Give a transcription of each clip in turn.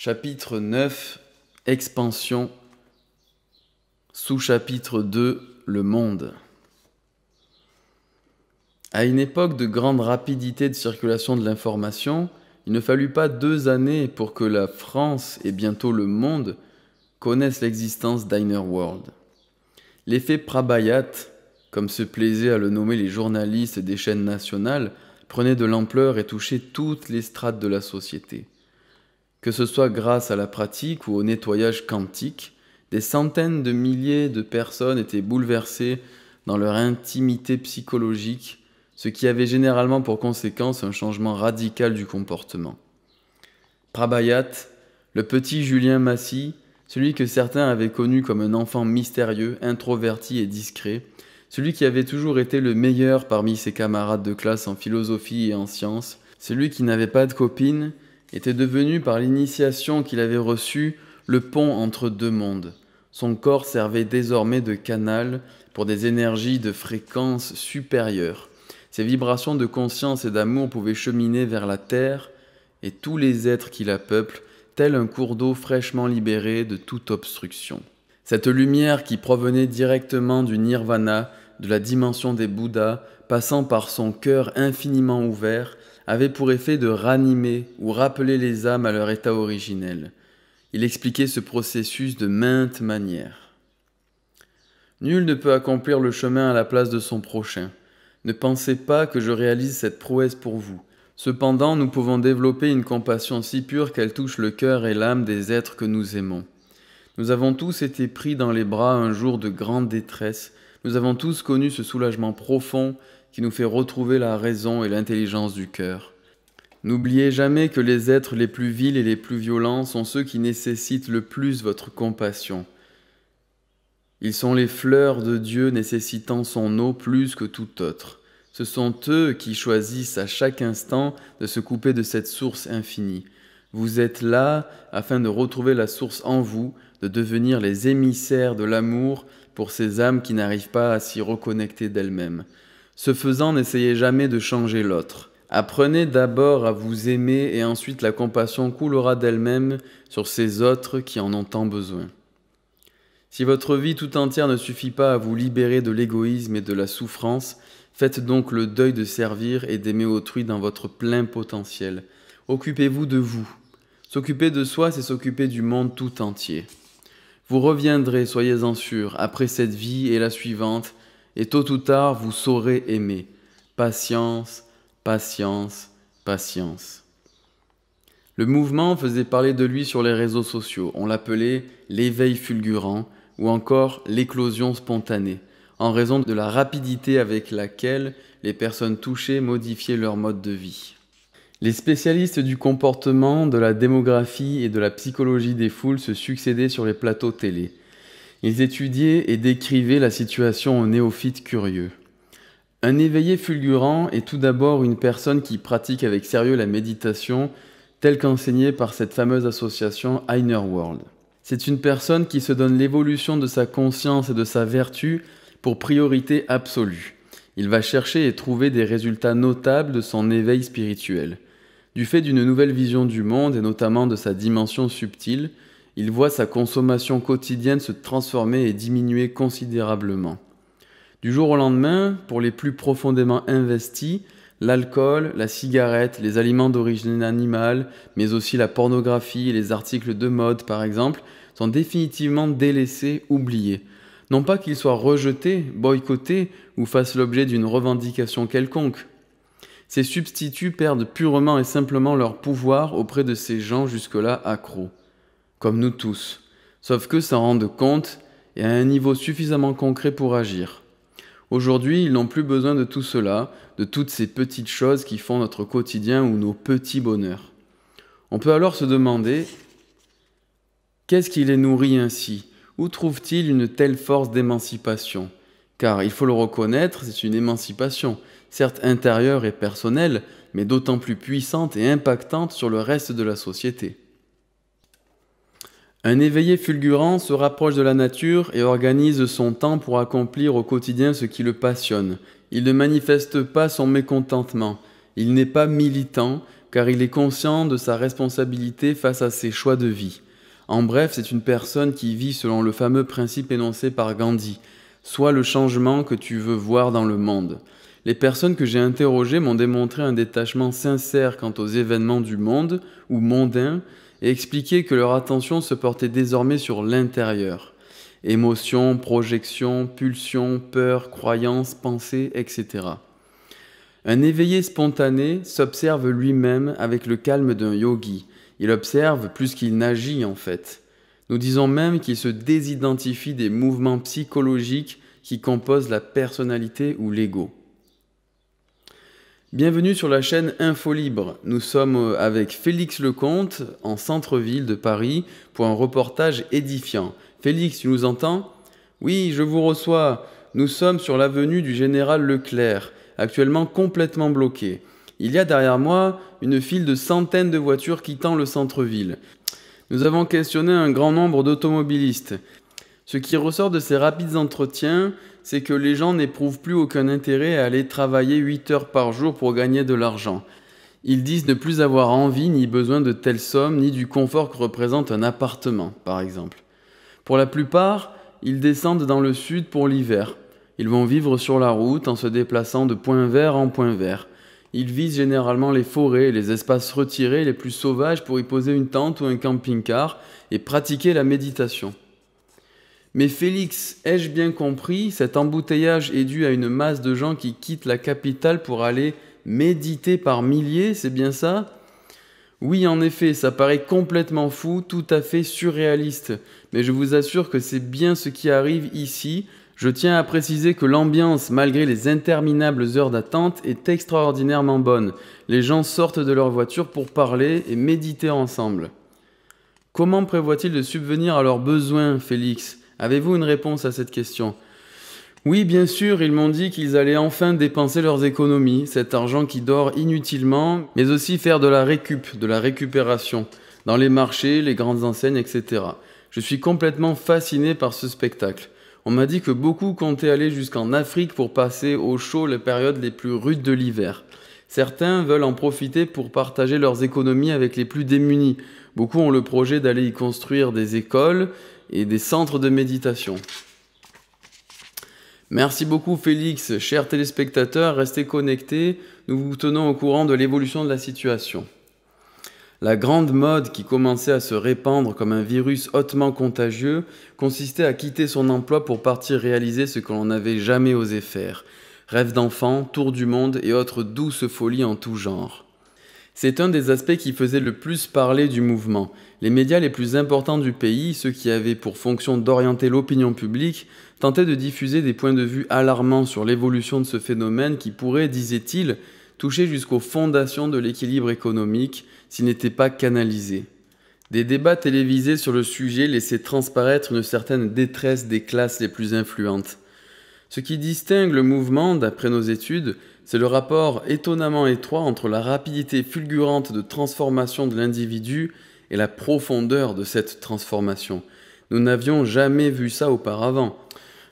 Chapitre 9 Expansion. Sous-chapitre 2 Le monde. À une époque de grande rapidité de circulation de l'information, il ne fallut pas deux années pour que la France et bientôt le monde connaissent l'existence World. L'effet Prabayat, comme se plaisaient à le nommer les journalistes des chaînes nationales, prenait de l'ampleur et touchait toutes les strates de la société. Que ce soit grâce à la pratique ou au nettoyage quantique, des centaines de milliers de personnes étaient bouleversées dans leur intimité psychologique, ce qui avait généralement pour conséquence un changement radical du comportement. Prabayat, le petit Julien Massy, celui que certains avaient connu comme un enfant mystérieux, introverti et discret, celui qui avait toujours été le meilleur parmi ses camarades de classe en philosophie et en sciences, celui qui n'avait pas de copine, était devenu par l'initiation qu'il avait reçue le pont entre deux mondes. Son corps servait désormais de canal pour des énergies de fréquence supérieure. Ses vibrations de conscience et d'amour pouvaient cheminer vers la terre et tous les êtres qui la peuplent, tel un cours d'eau fraîchement libéré de toute obstruction. Cette lumière qui provenait directement du nirvana, de la dimension des Bouddhas, passant par son cœur infiniment ouvert, avait pour effet de ranimer ou rappeler les âmes à leur état originel. Il expliquait ce processus de maintes manières. Nul ne peut accomplir le chemin à la place de son prochain. Ne pensez pas que je réalise cette prouesse pour vous. Cependant, nous pouvons développer une compassion si pure qu'elle touche le cœur et l'âme des êtres que nous aimons. Nous avons tous été pris dans les bras un jour de grande détresse, nous avons tous connu ce soulagement profond qui nous fait retrouver la raison et l'intelligence du cœur. N'oubliez jamais que les êtres les plus vils et les plus violents sont ceux qui nécessitent le plus votre compassion. Ils sont les fleurs de Dieu nécessitant son eau plus que tout autre. Ce sont eux qui choisissent à chaque instant de se couper de cette source infinie. Vous êtes là afin de retrouver la source en vous, de devenir les émissaires de l'amour pour ces âmes qui n'arrivent pas à s'y reconnecter d'elles-mêmes. Ce faisant, n'essayez jamais de changer l'autre. Apprenez d'abord à vous aimer et ensuite la compassion coulera d'elle-même sur ces autres qui en ont tant besoin. Si votre vie tout entière ne suffit pas à vous libérer de l'égoïsme et de la souffrance, faites donc le deuil de servir et d'aimer autrui dans votre plein potentiel. Occupez-vous de vous. S'occuper de soi, c'est s'occuper du monde tout entier. Vous reviendrez, soyez-en sûr, après cette vie et la suivante, et tôt ou tard vous saurez aimer. Patience, patience, patience. Le mouvement faisait parler de lui sur les réseaux sociaux. On l'appelait l'éveil fulgurant ou encore l'éclosion spontanée, en raison de la rapidité avec laquelle les personnes touchées modifiaient leur mode de vie. Les spécialistes du comportement, de la démographie et de la psychologie des foules se succédaient sur les plateaux télé. Ils étudiaient et décrivaient la situation aux néophytes curieux. Un éveillé fulgurant est tout d'abord une personne qui pratique avec sérieux la méditation telle qu'enseignée par cette fameuse association Inner World. C'est une personne qui se donne l'évolution de sa conscience et de sa vertu pour priorité absolue. Il va chercher et trouver des résultats notables de son éveil spirituel. Du fait d'une nouvelle vision du monde et notamment de sa dimension subtile, il voit sa consommation quotidienne se transformer et diminuer considérablement. Du jour au lendemain, pour les plus profondément investis, l'alcool, la cigarette, les aliments d'origine animale, mais aussi la pornographie et les articles de mode par exemple, sont définitivement délaissés, oubliés. Non pas qu'ils soient rejetés, boycottés ou fassent l'objet d'une revendication quelconque. Ces substituts perdent purement et simplement leur pouvoir auprès de ces gens jusque-là accros comme nous tous, sauf que ça rendent compte et à un niveau suffisamment concret pour agir. Aujourd'hui, ils n'ont plus besoin de tout cela, de toutes ces petites choses qui font notre quotidien ou nos petits bonheurs. On peut alors se demander, qu'est-ce qui les nourrit ainsi Où trouve-t-il une telle force d'émancipation Car il faut le reconnaître, c'est une émancipation, certes intérieure et personnelle, mais d'autant plus puissante et impactante sur le reste de la société. Un éveillé fulgurant se rapproche de la nature et organise son temps pour accomplir au quotidien ce qui le passionne. Il ne manifeste pas son mécontentement. Il n'est pas militant, car il est conscient de sa responsabilité face à ses choix de vie. En bref, c'est une personne qui vit selon le fameux principe énoncé par Gandhi. soit le changement que tu veux voir dans le monde. Les personnes que j'ai interrogées m'ont démontré un détachement sincère quant aux événements du monde ou mondains et que leur attention se portait désormais sur l'intérieur. Émotions, projections, pulsions, peurs, croyances, pensées, etc. Un éveillé spontané s'observe lui-même avec le calme d'un yogi. Il observe plus qu'il n'agit en fait. Nous disons même qu'il se désidentifie des mouvements psychologiques qui composent la personnalité ou l'ego. Bienvenue sur la chaîne Info Libre. Nous sommes euh, avec Félix Lecomte en centre-ville de Paris pour un reportage édifiant. Félix, tu nous entends Oui, je vous reçois. Nous sommes sur l'avenue du Général Leclerc, actuellement complètement bloquée. Il y a derrière moi une file de centaines de voitures quittant le centre-ville. Nous avons questionné un grand nombre d'automobilistes. Ce qui ressort de ces rapides entretiens, c'est que les gens n'éprouvent plus aucun intérêt à aller travailler 8 heures par jour pour gagner de l'argent. Ils disent ne plus avoir envie ni besoin de telles sommes, ni du confort que représente un appartement, par exemple. Pour la plupart, ils descendent dans le sud pour l'hiver. Ils vont vivre sur la route en se déplaçant de point vert en point vert. Ils visent généralement les forêts, les espaces retirés les plus sauvages pour y poser une tente ou un camping-car et pratiquer la méditation. Mais Félix, ai-je bien compris, cet embouteillage est dû à une masse de gens qui quittent la capitale pour aller méditer par milliers, c'est bien ça Oui, en effet, ça paraît complètement fou, tout à fait surréaliste, mais je vous assure que c'est bien ce qui arrive ici. Je tiens à préciser que l'ambiance, malgré les interminables heures d'attente, est extraordinairement bonne. Les gens sortent de leur voiture pour parler et méditer ensemble. Comment prévoit-il de subvenir à leurs besoins, Félix Avez-vous une réponse à cette question Oui, bien sûr, ils m'ont dit qu'ils allaient enfin dépenser leurs économies, cet argent qui dort inutilement, mais aussi faire de la récup, de la récupération, dans les marchés, les grandes enseignes, etc. Je suis complètement fasciné par ce spectacle. On m'a dit que beaucoup comptaient aller jusqu'en Afrique pour passer au chaud les périodes les plus rudes de l'hiver. Certains veulent en profiter pour partager leurs économies avec les plus démunis. Beaucoup ont le projet d'aller y construire des écoles, et des centres de méditation. Merci beaucoup Félix, chers téléspectateurs, restez connectés, nous vous tenons au courant de l'évolution de la situation. La grande mode qui commençait à se répandre comme un virus hautement contagieux consistait à quitter son emploi pour partir réaliser ce que l'on n'avait jamais osé faire. Rêves d'enfants, tour du monde et autres douces folies en tout genre. C'est un des aspects qui faisait le plus parler du mouvement, les médias les plus importants du pays, ceux qui avaient pour fonction d'orienter l'opinion publique, tentaient de diffuser des points de vue alarmants sur l'évolution de ce phénomène qui pourrait, disait-il, toucher jusqu'aux fondations de l'équilibre économique s'il n'était pas canalisé. Des débats télévisés sur le sujet laissaient transparaître une certaine détresse des classes les plus influentes. Ce qui distingue le mouvement, d'après nos études, c'est le rapport étonnamment étroit entre la rapidité fulgurante de transformation de l'individu et la profondeur de cette transformation. Nous n'avions jamais vu ça auparavant.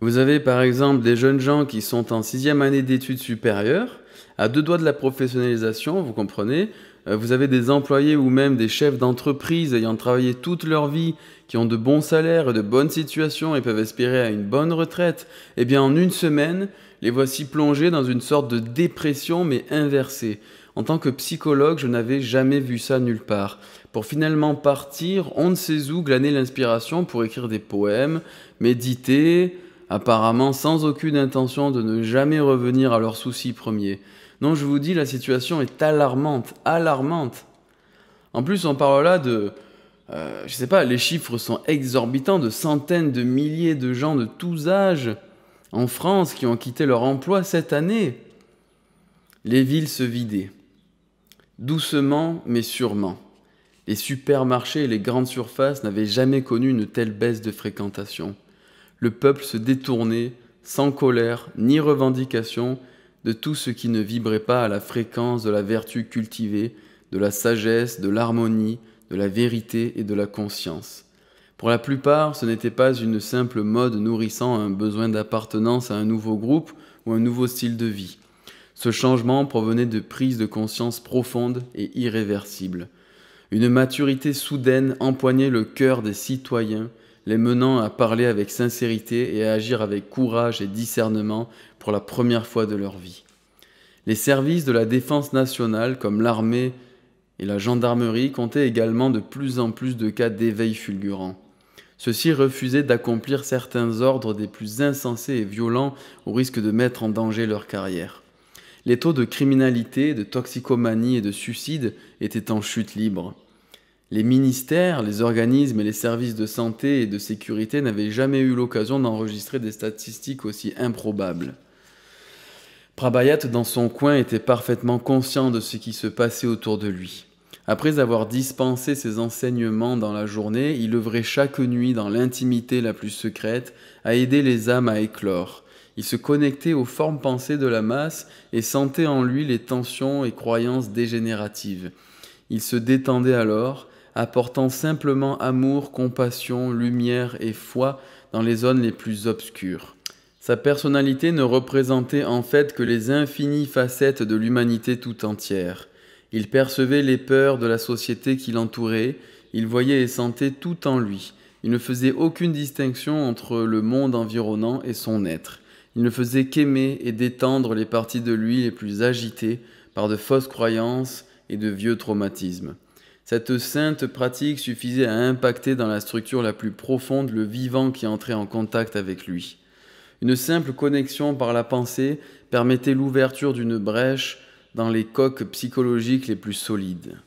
Vous avez par exemple des jeunes gens qui sont en sixième année d'études supérieures, à deux doigts de la professionnalisation, vous comprenez. Euh, vous avez des employés ou même des chefs d'entreprise ayant travaillé toute leur vie, qui ont de bons salaires et de bonnes situations et peuvent aspirer à une bonne retraite. Eh bien, en une semaine, les voici plongés dans une sorte de dépression, mais inversée. En tant que psychologue, je n'avais jamais vu ça nulle part pour finalement partir on ne sait où glaner l'inspiration pour écrire des poèmes, méditer, apparemment sans aucune intention de ne jamais revenir à leurs soucis premiers. Non, je vous dis, la situation est alarmante, alarmante. En plus, on parle là de... Euh, je ne sais pas, les chiffres sont exorbitants de centaines de milliers de gens de tous âges en France qui ont quitté leur emploi cette année. Les villes se vidaient. Doucement mais sûrement. Les supermarchés et les grandes surfaces n'avaient jamais connu une telle baisse de fréquentation. Le peuple se détournait, sans colère ni revendication, de tout ce qui ne vibrait pas à la fréquence de la vertu cultivée, de la sagesse, de l'harmonie, de la vérité et de la conscience. Pour la plupart, ce n'était pas une simple mode nourrissant un besoin d'appartenance à un nouveau groupe ou un nouveau style de vie. Ce changement provenait de prises de conscience profondes et irréversibles. Une maturité soudaine empoignait le cœur des citoyens, les menant à parler avec sincérité et à agir avec courage et discernement pour la première fois de leur vie. Les services de la défense nationale, comme l'armée et la gendarmerie, comptaient également de plus en plus de cas d'éveil fulgurant. Ceux-ci refusaient d'accomplir certains ordres des plus insensés et violents au risque de mettre en danger leur carrière les taux de criminalité, de toxicomanie et de suicide étaient en chute libre. Les ministères, les organismes et les services de santé et de sécurité n'avaient jamais eu l'occasion d'enregistrer des statistiques aussi improbables. Prabhayat, dans son coin, était parfaitement conscient de ce qui se passait autour de lui. Après avoir dispensé ses enseignements dans la journée, il œuvrait chaque nuit dans l'intimité la plus secrète à aider les âmes à éclore, il se connectait aux formes pensées de la masse et sentait en lui les tensions et croyances dégénératives. Il se détendait alors, apportant simplement amour, compassion, lumière et foi dans les zones les plus obscures. Sa personnalité ne représentait en fait que les infinies facettes de l'humanité tout entière. Il percevait les peurs de la société qui l'entourait, il voyait et sentait tout en lui. Il ne faisait aucune distinction entre le monde environnant et son être. Il ne faisait qu'aimer et détendre les parties de lui les plus agitées par de fausses croyances et de vieux traumatismes. Cette sainte pratique suffisait à impacter dans la structure la plus profonde le vivant qui entrait en contact avec lui. Une simple connexion par la pensée permettait l'ouverture d'une brèche dans les coques psychologiques les plus solides.